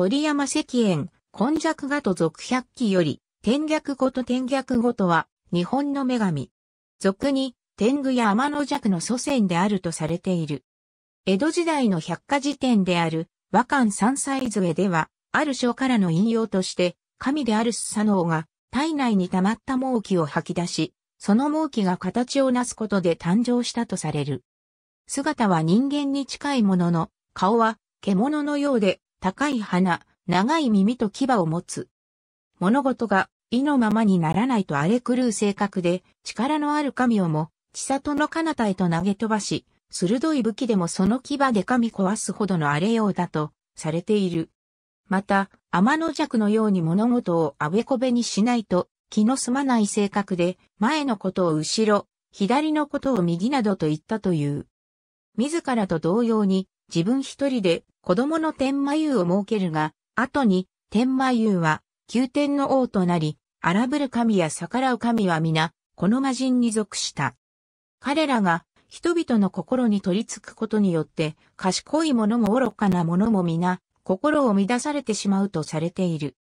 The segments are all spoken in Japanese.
鳥山石燕、根弱画と俗百鬼より、天逆語と天逆語とは、日本の女神。俗に、天狗や天の弱の祖先であるとされている。江戸時代の百科事典である、和漢三歳図絵では、ある章からの引用として、神であるスサノオが、体内に溜まった猛気を吐き出し、その猛気が形をなすことで誕生したとされる。姿は人間に近いものの、顔は獣のようで高い鼻、長い耳と牙を持つ。物事が意のままにならないと荒れ狂う性格で、力のある神をも、千里の彼方へと投げ飛ばし、鋭い武器でもその牙で噛み壊すほどの荒れようだと、されている。また、天の弱のように物事をあべこべにしないと、気の済まない性格で、前のことを後ろ、左のことを右などと言ったという。自らと同様に、自分一人で子供の天魔湯を設けるが、後に天魔湯は宮天の王となり、荒ぶる神や逆らう神は皆、この魔人に属した。彼らが人々の心に取り付くことによって、賢い者も愚かな者も皆、心を乱されてしまうとされている。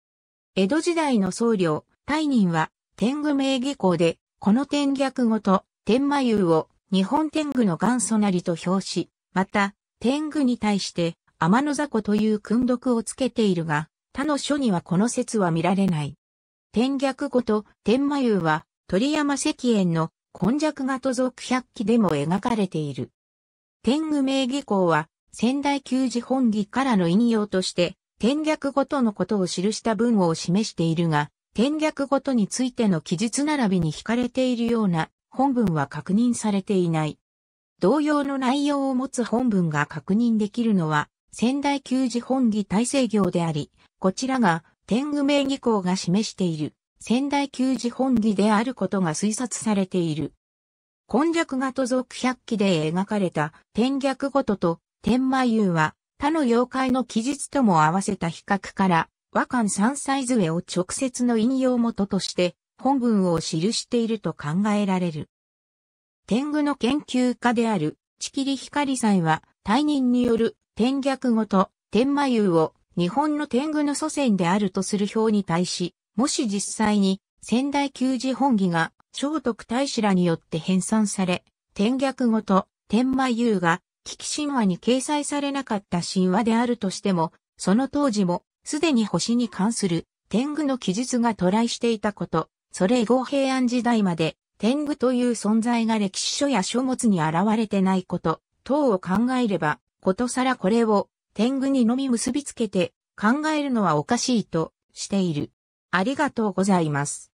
江戸時代の僧侶、大人は、天狗名義校で、この天逆語と天魔湯を日本天狗の元祖なりと表し、また、天狗に対して、天の雑魚という訓読をつけているが、他の書にはこの説は見られない。天逆語と天魔優は鳥山石燕の根弱画と続百鬼でも描かれている。天狗名義公は仙台旧字本義からの引用として天逆語とのことを記した文を示しているが、天逆ごとについての記述並びに惹かれているような本文は確認されていない。同様の内容を持つ本文が確認できるのは仙台球児本義大成行であり、こちらが天狗名義校が示している仙台球児本義であることが推察されている。今弱が都族百鬼で描かれた天逆ごとと天魔優は他の妖怪の記述とも合わせた比較から和漢三歳杖を直接の引用元として本文を記していると考えられる。天狗の研究家である、ちきりひかりさんは、退任による天逆語と天魔遊を日本の天狗の祖先であるとする表に対し、もし実際に仙台旧字本義が聖徳太子らによって編纂され、天逆語と天魔遊が危機神話に掲載されなかった神話であるとしても、その当時もすでに星に関する天狗の記述が渡来していたこと、それ以後平安時代まで天狗という存在が歴史書や書物に現れてないこと、等を考えれば、ことさらこれを天狗にのみ結びつけて考えるのはおかしいとしている。ありがとうございます。